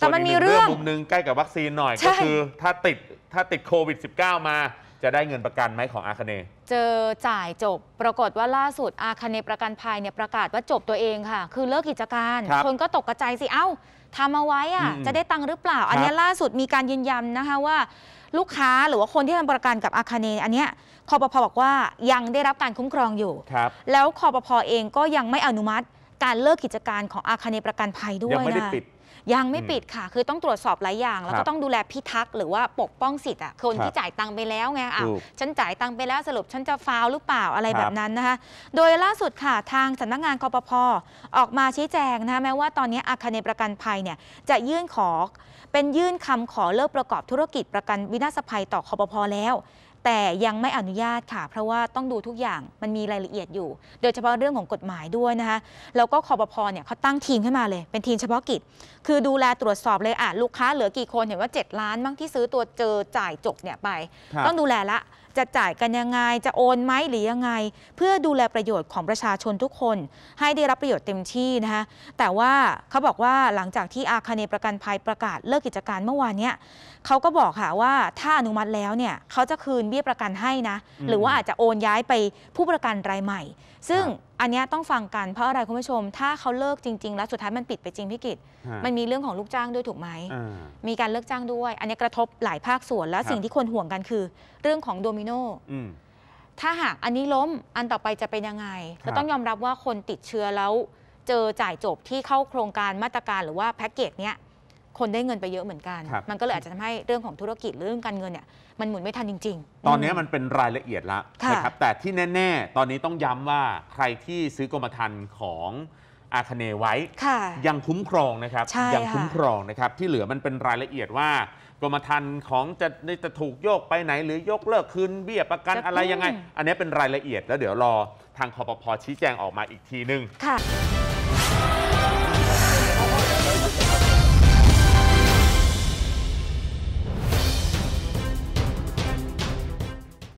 แต่มันมีเรื่องมุมนึงใกล้กับวัคซีนหน่อย ก็คือถ้าติดถ้าติดโควิด -19 มา จะได้เงินประกันไหมของอาคเน เจอจ่ายจบปรากฏว่าล่าสุดอาคเนประกันภัยเนี่ยประกาศว่าจบตัวเองค่ะ คือเลิกกิจการครคนก็ตกกระจายสิ เอ้าทำเอาไว้อ่ะจะได้ตังค์หรือเปล่า อันนี้ล่าสุดมีการยืนยันนะคะว่า ลูกค้าหรือว่าคนที่ทำประกันกับอาคเนอันเนี้ยคอปพอบอกว่ายังได้รับการคุ้มครองอยู่แล้วคอปพอเองก็ยังไม่อนุมัติการเลิกกิจการของอาคเนประกันภัยด้วยนะยังไม่ได้ปิดยังไม่ปิดค่ะ คือต้องตรวจสอบหลายอย่าง แล้วก็ต้องดูแลพิทักษ์หรือว่าปกป้องสิทธิ์อ่ะ คนที่จ่ายตังค์ไปแล้วไงอ่ะฉันจ่ายตังค์ไปแล้วสรุป ฉันจะฟาวหรือเปล่าอะไรแบบนั้นนะคะ โดยล่าสุดค่ะทางสำนักงานกปพอออกมาชี้แจงนะคะแม้ว่าตอนนี้อาคาเนประกันภัยเนี่ยจะยื่นขอเป็นยื่นคำขอเลิกประกอบธุรกิจประกันวินาศภัยต่อคอปพอแล้วแต่ยังไม่อนุญาตค่ะ เพราะว่าต้องดูทุกอย่างมันมีรายละเอียดอยู่ โดยเฉพาะเรื่องของกฎหมายด้วยนะคะแล้วก็คอปพอเนี่ยเขาตั้งทีมขึ้นมาเลยเป็นทีมเฉพาะกิจ คือดูแลตรวจสอบเลยอ่ะลูกค้าเหลือกี่คนเห็นว่า 7 ล้านมั้งที่ซื้อตัวเจอจ่ายจบเนี่ยไป ต้องดูแลละจะจ่ายกันยังไงจะโอนไหมหรือยังไง เพื่อดูแลประโยชน์ของประชาชนทุกคน ให้ได้รับประโยชน์เต็มที่นะคะแต่ว่าเขาบอกว่าหลังจากที่อาคาเนประกันภัยประกาศเลิกกิจการเมื่อวานเนี้ยเขาก็บอกค่ะว่าถ้าอนุมัติแล้วเนี่ยเขาจะคืนเบี้ยประกันให้นะหรือว่าอาจจะโอนย้ายไปผู้ประกันรายใหม่ ซึ่งอันนี้ต้องฟังกันเพราะอะไรคุณผู้ชม ถ้าเขาเลิกจริงๆแล้วสุดท้ายมันปิดไปจริงพี่กิตมันมีเรื่องของลูกจ้างด้วยถูกไหม มีการเลิกจ้างด้วย อันนี้กระทบหลายภาคส่วนแล้วสิ่งที่คนห่วงกันคือ เรื่องของโดมิโนถ้าหากอันนี้ล้มอันต่อไปจะเป็นยังไงก็ต้องยอมรับว่าคนติดเชื้อแล้วเจอจ่ายจบที่เข้าโครงการมาตรการหรือว่าแพ็กเกจเนี้ยคนได้เงินไปเยอะเหมือนกัน มันก็เลยอาจจะทำให้เรื่องของธุรกิจหรือเรื่องการเงินเนี่ยมันหมุนไม่ทันจริงๆ ตอนนี้มันเป็นรายละเอียดละว่นะครับ แต่ที่แน่ๆ ตอนนี้ต้องย้ำว่าใครที่ซื้อกรมธรรม์ของอาคเนไว้ ค่ะ ยังคุ้มครองนะครับใช่ยังคุ้มครองนะครับที่เหลือมันเป็นรายละเอียดว่า กรมธรรม์ของจะจะถูกโยกไปไหนหรือยกเลิกคืนเบี้ยประกันอะไรยังไง อันนี้เป็นรายละเอียดแล้วเดี๋ยวรอทางคอปพชี้แจงออกมาอีกทีหนึ่งค่ะ